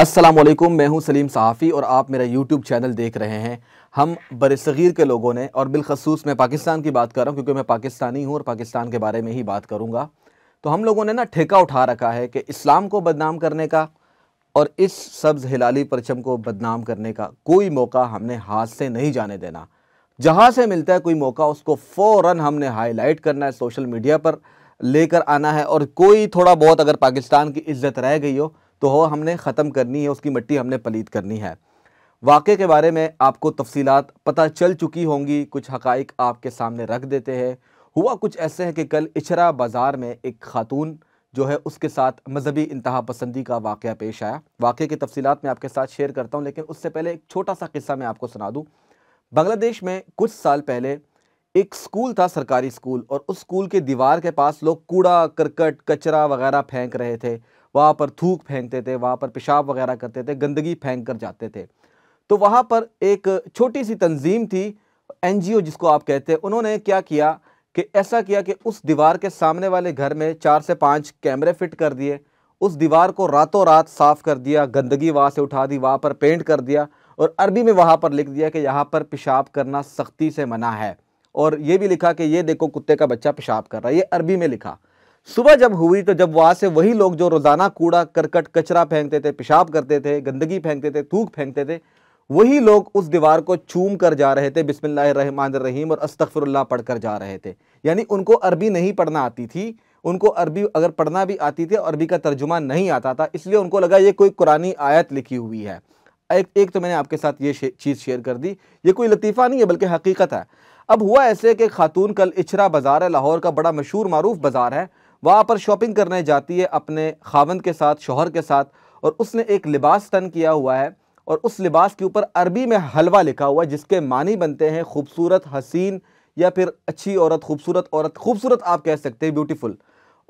असलम मैं हूं सलीम सहाफ़ी और आप मेरा यूट्यूब चैनल देख रहे हैं हम बरसग़ीर के लोगों ने और बिलखसूस मैं पाकिस्तान की बात कर रहा हूं क्योंकि मैं पाकिस्तानी हूं और पाकिस्तान के बारे में ही बात करूंगा तो हम लोगों ने ना ठेका उठा रखा है कि इस्लाम को बदनाम करने का और इस सब्ज़ हिलाली परचम को बदनाम करने का कोई मौका हमने हाथ से नहीं जाने देना जहाँ से मिलता है कोई मौका उसको फ़ौर हमने हाईलाइट करना है सोशल मीडिया पर लेकर आना है और कोई थोड़ा बहुत अगर पाकिस्तान की इज्जत रह गई हो तो वह हमने ख़त्म करनी है उसकी मिट्टी हमने पलीत करनी है वाक़े के बारे में आपको तफसीलात पता चल चुकी होंगी कुछ हक़ आपके सामने रख देते हैं हुआ कुछ ऐसे है कि कल इचरा बाज़ार में एक खातून जो है उसके साथ मजहबी इंतहा पसंदी का वाक़ पेश आया वाक़े की तफसीत मैं आपके साथ शेयर करता हूँ लेकिन उससे पहले एक छोटा सा किस्सा मैं आपको सुना दूँ बांग्लादेश में कुछ साल पहले एक स्कूल था सरकारी स्कूल और उस स्कूल के दीवार के पास लोग कूड़ा करकट कचरा वगैरह फेंक रहे थे वहाँ पर थूक फेंकते थे वहाँ पर पेशाब वगैरह करते थे गंदगी फेंक कर जाते थे तो वहाँ पर एक छोटी सी तंजीम थी एन जिसको आप कहते हैं उन्होंने क्या किया कि ऐसा किया कि उस दीवार के सामने वाले घर में चार से पाँच कैमरे फिट कर दिए उस दीवार को रातों रात साफ़ कर दिया गंदगी वहाँ से उठा दी वहाँ पर पेंट कर दिया और अरबी में वहाँ पर लिख दिया कि यहाँ पर पेशाब करना सख्ती से मना है और ये भी लिखा कि ये देखो कुत्ते का बच्चा पेशाब कर रहा है ये अरबी में लिखा सुबह जब हुई तो जब वहाँ से वही लोग जो रोज़ाना कूड़ा करकट कचरा फेंकते थे पेशाब करते थे गंदगी फेंकते थे थूक फेंकते थे वही लोग उस दीवार को चूम कर जा रहे थे बिसमीम और अस्तफ़रल्ला पढ़ कर जा रहे थे यानी उनको अरबी नहीं पढ़ना आती थी उनको अरबी अगर पढ़ना भी आती थी अरबी का तर्जुमा नहीं आता था इसलिए उनको लगा ये कोई कुरानी आयत लिखी हुई है एक एक तो मैंने आपके साथ ये चीज़ शेयर कर दी ये कोई लतीफ़ा नहीं है बल्कि हकीकत है अब हुआ ऐसे कि खातून कल इचरा बाज़ार है लाहौर का बड़ा मशहूर मरूफ बाज़ार है वहाँ पर शॉपिंग करने जाती है अपने खावंद के साथ शोहर के साथ और उसने एक लिबास तन किया हुआ है और उस लिबास के ऊपर अरबी में हलवा लिखा हुआ है जिसके मानी बनते हैं खूबसूरत हसीन या फिर अच्छी औरत खूबसूरत औरत खूबसूरत आप कह सकते हैं ब्यूटीफुल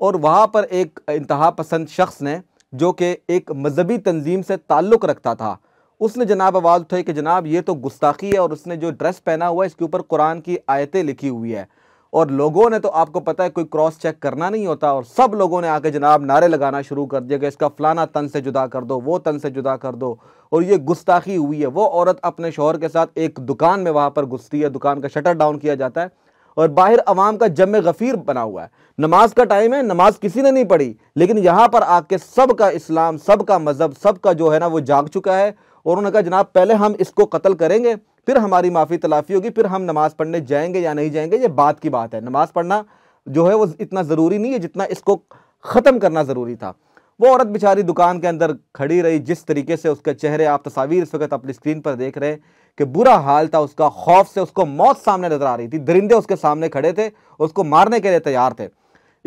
और वहाँ पर एक इंतहा पसंद शख्स ने जो कि एक मजहबी तंजीम से ताल्लुक़ रखता था उसने जनाब आवाज़ उठाई कि जनाब ये तो गुस्ताखी है और उसने जो ड्रेस पहना हुआ है इसके ऊपर कुरान की आयतें लिखी हुई है और लोगों ने तो आपको पता है कोई क्रॉस चेक करना नहीं होता और सब लोगों ने आके जनाब नारे लगाना शुरू कर दिया कि इसका फ़लाना तन से जुदा कर दो वो तन से जुदा कर दो और ये गुस्ताखी हुई है वो औरत अपने शोहर के साथ एक दुकान में वहाँ पर घुसती है दुकान का शटर डाउन किया जाता है और बाहर आवाम का जम गफ़ीर बना हुआ है नमाज का टाइम है नमाज किसी ने नहीं पढ़ी लेकिन यहाँ पर आके सब का इस्लाम सब का मज़हब सब का जो है ना वो जाग चुका है और उन्होंने कहा जनाब पहले हम इसको कत्ल करेंगे फिर हमारी माफ़ी तलाफ़ी होगी फिर हम नमाज़ पढ़ने जाएंगे या नहीं जाएंगे ये बात की बात है नमाज़ पढ़ना जो है वो इतना ज़रूरी नहीं है जितना इसको ख़त्म करना ज़रूरी था वो औरत बेचारी दुकान के अंदर खड़ी रही जिस तरीके से उसके चेहरे आप तस्वीर इस वक्त अपनी स्क्रीन पर देख रहे हैं कि बुरा हाल था उसका खौफ से उसको मौत सामने नजर आ रही थी दरिंदे उसके सामने खड़े थे उसको मारने के लिए तैयार थे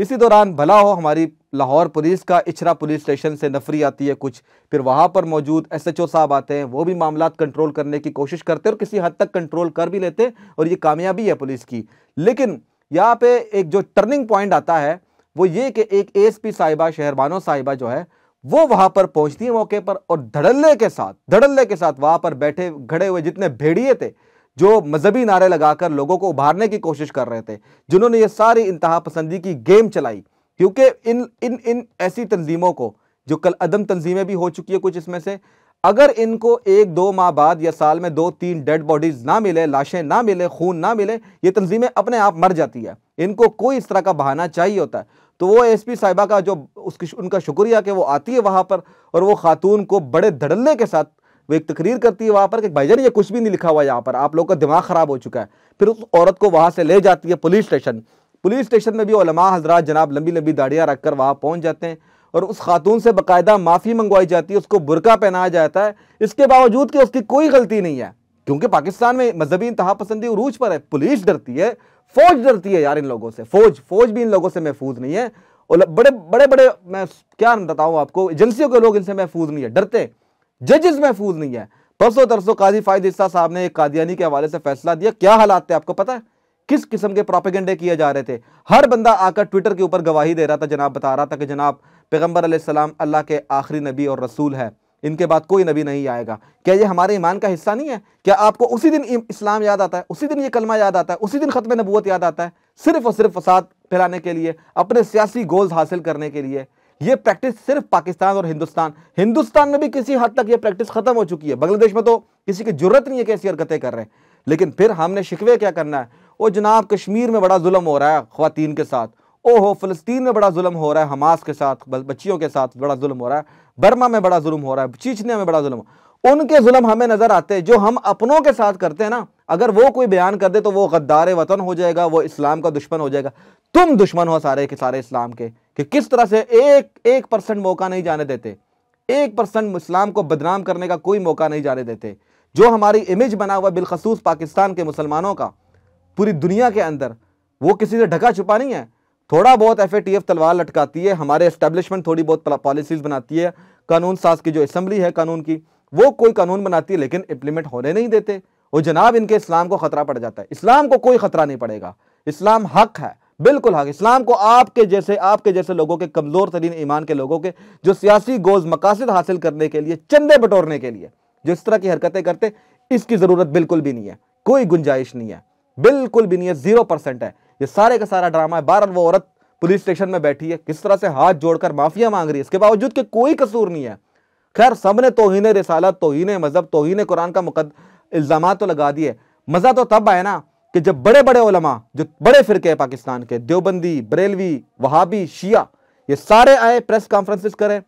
इसी दौरान भला हो हमारी लाहौर पुलिस का इछरा पुलिस स्टेशन से नफरी आती है कुछ फिर वहाँ पर मौजूद एसएचओ साहब आते हैं वो भी मामला कंट्रोल करने की कोशिश करते हैं और किसी हद तक कंट्रोल कर भी लेते हैं और ये कामयाबी है पुलिस की लेकिन यहाँ पे एक जो टर्निंग पॉइंट आता है वो ये कि एक पी साहिबा शहरबानो साहिबा जो है वो वहाँ पर पहुँचती है मौके पर और धड़ल्ले के साथ धड़ल्ले के साथ वहाँ पर बैठे घड़े हुए जितने भेड़िए थे जो मजहबी नारे लगाकर लोगों को उभारने की कोशिश कर रहे थे जिन्होंने ये सारी इंतहा पसंदी की गेम चलाई क्योंकि इन इन इन ऐसी तंजीमों को जो कल अदम तंजीमें भी हो चुकी है कुछ इसमें से अगर इनको एक दो माह बाद या साल में दो तीन डेड बॉडीज़ ना मिले लाशें ना मिले खून ना मिले ये तंजीमें अपने आप मर जाती है इनको कोई इस तरह का बहाना चाहिए होता है तो वो एस पी साहिबा का जो उसकी उनका शुक्रिया कि वो आती है वहाँ पर और वो खातून को बड़े धड़ल्ले के साथ वो एक तकरीर करती है वहाँ पर कि जान ये कुछ भी नहीं लिखा हुआ यहाँ पर आप लोग का दिमाग ख़राब हो चुका है फिर उस औरत को वहाँ से ले जाती है पुलिस स्टेशन पुलिस स्टेशन में भी ओलमा हजरात जनाब लंबी लंबी दाढ़ियाँ रख कर वहाँ पहुँच जाते हैं और उस खातून से बाकायदा माफ़ी मंगवाई जाती है उसको बुरका पहनाया जाता है इसके बावजूद कि उसकी कोई गलती नहीं है क्योंकि पाकिस्तान में मजहबी इंतहा पसंदी उरूज पर है पुलिस डरती है फौज डरती है यार इन लोगों से फौज फौज भी इन लोगों से महफूज नहीं है और बड़े बड़े बड़े मैं क्या बताऊँ आपको एजेंसियों के लोग इनसे महफूज नहीं है डरते जजेस महफूज नहीं है परसों दरसों काजी फायद इस्सा साहब ने एक कादियानी के हवाले से फैसला दिया क्या हालात थे आपको पता है किस किस्म के प्रोपेगेंडे किए जा रहे थे हर बंदा आकर ट्विटर के ऊपर गवाही दे रहा था जनाब बता रहा था कि जनाब पैगम्बर आसमाम अल्लाह के आखिरी नबी और रसूल है इनके बाद कोई नबी नहीं आएगा क्या ये हमारे ईमान का हिस्सा नहीं है क्या आपको उसी दिन इस्लाम याद आता है उसी दिन ये कलमा याद आता है उसी दिन ख़त्म नबूत याद आता है सिर्फ और सिर्फ फसाद फैलाने के लिए अपने सियासी गोल्स हासिल करने के लिए ये प्रैक्टिस सिर्फ पाकिस्तान और हिंदुस्तान हिंदुस्तान में भी किसी हद तक ये प्रैक्टिस खत्म हो चुकी है बांग्लादेश में तो किसी की जरूरत नहीं है कैसी हरकतें कर रहे हैं लेकिन फिर हमने शिकवे क्या करना है वो जनाब कश्मीर में बड़ा जुल्म हो रहा है खुवान के साथ ओहो फलस्तीन में बड़ा जुल्म हो रहा है हमास के साथ बच्चियों के साथ बड़ा जुल्म हो रहा है बर्मा में बड़ा जुल्म हो रहा है चीचने में बड़ा जुल्म उनके जुल्म हमें नज़र आते हैं जो हम अपनों के साथ करते हैं ना अगर वो कोई बयान कर दे तो वो गद्दार वतन हो जाएगा वो इस्लाम का दुश्मन हो जाएगा तुम दुश्मन हो सारे के सारे इस्लाम के कि किस तरह से एक एक परसेंट मौका नहीं जाने देते एक परसेंट इस्लाम को बदनाम करने का कोई मौका नहीं जाने देते जो हमारी इमेज बना हुआ बिलखसूस पाकिस्तान के मुसलमानों का पूरी दुनिया के अंदर वो किसी से ढका छुपा नहीं है थोड़ा बहुत एफ तलवार लटकाती है हमारे इस्टेब्लिशमेंट थोड़ी बहुत पॉलिसीज़ बनाती है कानून साज की जो असम्बली है कानून की वो कोई कानून बनाती है लेकिन इम्प्लीमेंट होने नहीं देते और जनाब इनके इस्लाम को ख़तरा पड़ जाता है इस्लाम को कोई ख़तरा नहीं पड़ेगा इस्लाम हक है बिल्कुल हक इस्लाम को आपके जैसे आपके जैसे लोगों के कमज़ोर तरीन ईमान के लोगों के जो सियासी गोज मकासद हासिल करने के लिए चंदे बटोरने के लिए जो इस तरह की हरकतें करते इसकी ज़रूरत बिल्कुल भी नहीं है कोई गुंजाइश नहीं है बिल्कुल भी नहीं है ज़ीरो परसेंट है ये सारे का सारा ड्रामा है बारह वो औरत पुलिस स्टेशन में बैठी है किस तरह से हाथ जोड़कर माफिया मांग रही है इसके बावजूद कि कोई कसूर नहीं है खैर सबने तोहिने रिसालत तोहन मज़हब तोहन कुरान का मुकद इल्ज़ाम तो लगा दिए मज़ा तो तब आए ना कि जब बड़े बड़े ओलमा जो बड़े फिरके हैं पाकिस्तान के देवबंदी बरेलवी वहाबी शिया ये सारे आए प्रेस कॉन्फ्रेंसिस करें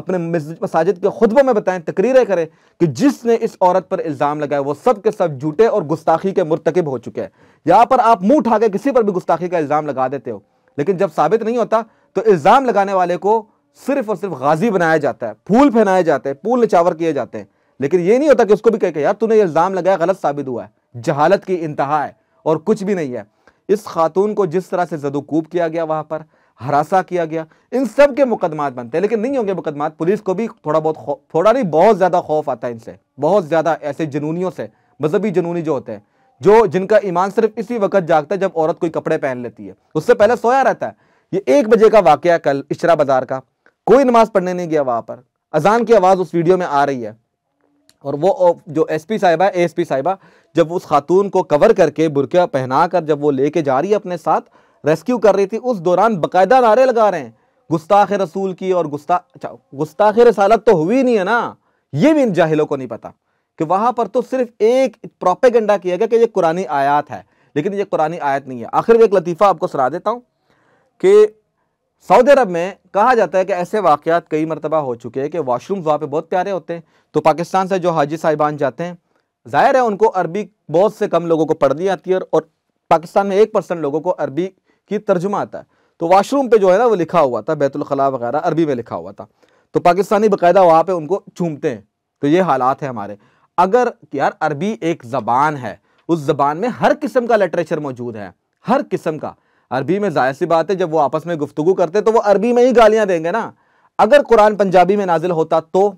अपने मसाजिद के खुतबों में बताएं तकरीरें करें कि जिसने इस औरत पर इल्ज़ाम लगाया वो सब के सब झूठे और गुस्ताखी के मरतकब हो चुके हैं यहाँ पर आप मुंह उठा के किसी पर भी गुस्ताखी का इल्ज़ाम लगा देते हो लेकिन जब साबित नहीं होता तो इल्ज़ाम लगाने वाले को सिर्फ और सिर्फ गाजी बनाया जाता है फूल फहनाए जाते हैं फूल निचावर किए जाते हैं लेकिन ये नहीं होता कि उसको भी कह के यार तूने इल्ज़ाम लगाया गलत साबित हुआ है जहालत की इंतहा है और कुछ भी नहीं है इस खातून को जिस तरह से जदोकूब किया गया वहां पर हरासा किया गया इन सब के मुकदमा बनते हैं लेकिन नहीं होंगे मुकदमा पुलिस को भी थोड़ा बहुत थोड़ा नहीं बहुत ज़्यादा खौफ आता है इनसे बहुत ज़्यादा ऐसे जुनूनियों से मजहबी जुनूनी जो होते हैं जो जिनका ईमान सिर्फ इसी वक्त जागता है जब औरत कोई कपड़े पहन लेती है उससे पहले सोया रहता है ये एक बजे का वाक्य कल इशरा बाज़ार का कोई नमाज़ पढ़ने नहीं गया वहाँ पर अजान की आवाज़ उस वीडियो में आ रही है और वो जो एस पी साहिबा है एस पी साहिबा जब उस खातून को कवर करके बुरका पहना कर जब वो लेके जा रही है अपने साथ रेस्क्यू कर रही थी उस दौरान बकायदा नारे लगा रहे हैं गुस्ताख रसूल की और गुस्ता अच्छा, गुस्ताख रसालत तो हुई नहीं है ना ये भी इन जाहिलों को नहीं पता कि वहाँ पर तो सिर्फ एक प्रोपेगेंडा किया गया कि ये कुरानी आयात है लेकिन ये कुरानी आयत नहीं है आखिर में एक लतीफ़ा आपको सुना देता हूँ कि सऊदी अरब में कहा जाता है कि ऐसे वाक़ात कई मरतबा हो चुके हैं कि वाशरूम वहाँ पे बहुत प्यारे होते हैं तो पाकिस्तान से जो हाजी साहिबान जाते हैं ज़ाहिर है उनको अरबी बहुत से कम लोगों को पढ़नी आती है और पाकिस्तान में एक परसेंट लोगों को अरबी की तर्जुमा आता है तो वाशरूम पर जो है ना वो लिखा हुआ था बैतुलखला वगैरह अरबी में लिखा हुआ था तो पाकिस्तानी बाकायदा वहाँ पर उनको चूमते हैं तो ये हालात है हमारे अगर यार अरबी एक ज़बान है उस ज़बान में हर किस्म का लिटरेचर मौजूद है हर किस्म का अरबी में जाहिर सी बात है जब वो आपस में गुफ्तु करते तो वो अरबी में ही गालियाँ देंगे ना अगर कुरान पंजाबी में नाजिल होता तो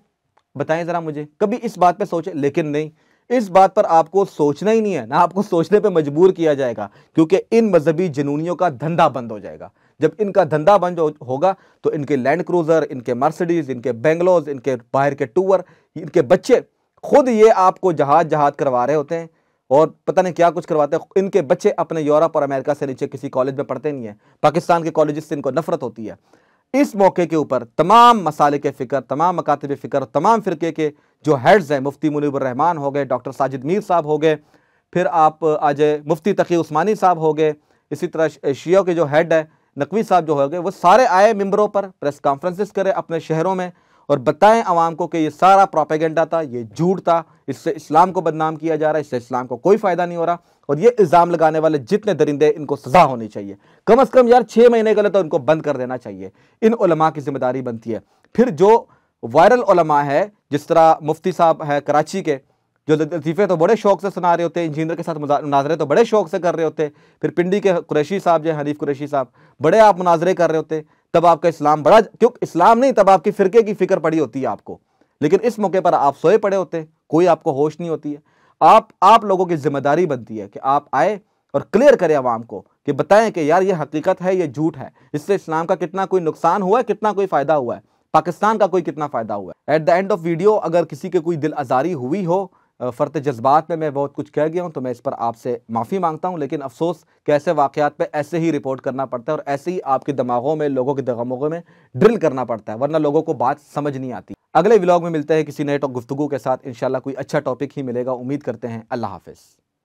बताएं ज़रा मुझे कभी इस बात पे सोचे लेकिन नहीं इस बात पर आपको सोचना ही नहीं है ना आपको सोचने पे मजबूर किया जाएगा क्योंकि इन मजहबी जुनूनियों का धंधा बंद हो जाएगा जब इनका धंधा बंद होगा तो इनके लैंड क्रूज़र इनके मर्सिडीज़ इनके बेंगलोज इनके बाहर के टूअर इनके बच्चे खुद ये आपको जहाज जहाज करवा रहे होते हैं और पता नहीं क्या कुछ करवाते हैं इनके बच्चे अपने यूरोप और अमेरिका से नीचे किसी कॉलेज में पढ़ते नहीं हैं पाकिस्तान के कॉलेज से इनको नफरत होती है इस मौके के ऊपर तमाम मसाले के फ़िक्र तमाम मकातब फ़िक्र तमाम फ़िरके के जो हेड्स हैं मुफ्ती मुनीबरहमान हो गए डॉक्टर साजिद मीर साहब हो गए फिर आप आज मुफ्ती तकी उस्मानी साहब हो गए इसी तरह शिया के जो हेड है नकवी साहब जो हो गए वो सारे आए मेम्बरों पर प्रेस कॉन्फ्रेंसिस करे अपने शहरों में और बताएं आवाम को कि ये सारा प्रोपेगेंडा था ये झूठ था इससे इस्लाम को बदनाम किया जा रहा है इससे इस्लाम को कोई फ़ायदा नहीं हो रहा और ये इल्ज़ाम लगाने वाले जितने दरिंदे इनको सज़ा होनी चाहिए कम अज़ कम यार छः महीने गलत लिए तो बंद कर देना चाहिए इन उलमा की जिम्मेदारी बनती है फिर जो वायरल उलमा है जिस तरह मुफ्ती साहब है कराची के जो लतीफ़े तो बड़े शौक से सुना रहे होते हैं इंजीनियर के साथ मुनाजरे तो बड़े शौक से कर रहे होते फिर पिंडी के कुरैशी साहब जो हनीफ कुरैशी साहब बड़े आप मुनाजरे कर रहे होते तब आपका इस्लाम बड़ा क्योंकि इस्लाम नहीं तब आपकी फ़िरके की फ़िक्र पड़ी होती है आपको लेकिन इस मौके पर आप सोए पड़े होते कोई आपको होश नहीं होती है आप आप लोगों की जिम्मेदारी बनती है कि आप आए और क्लियर करें आवाम को कि बताएं कि यार ये हकीकत है ये झूठ है इससे इस्लाम का कितना कोई नुकसान हुआ है कितना कोई फ़ायदा हुआ है पाकिस्तान का कोई कितना फ़ायदा हुआ है at the end of video अगर किसी के कोई दिल आज़ारी हुई हो फ़र्त जज्बात में मैं बहुत कुछ कह गया हूँ तो मैं इस पर आपसे माफ़ी मांगता हूँ लेकिन अफसोस कैसे वाक़ात पे ऐसे ही रिपोर्ट करना पड़ता है और ऐसे ही आपके दिमागों में लोगों के दगमों में ड्रिल करना पड़ता है वरना लोगों को बात समझ नहीं आती अगले व्लॉग में मिलते हैं किसी नए गुफ्तु के साथ इन कोई अच्छा टॉपिक ही मिलेगा उम्मीद करते हैं अल्लाह हाफिज़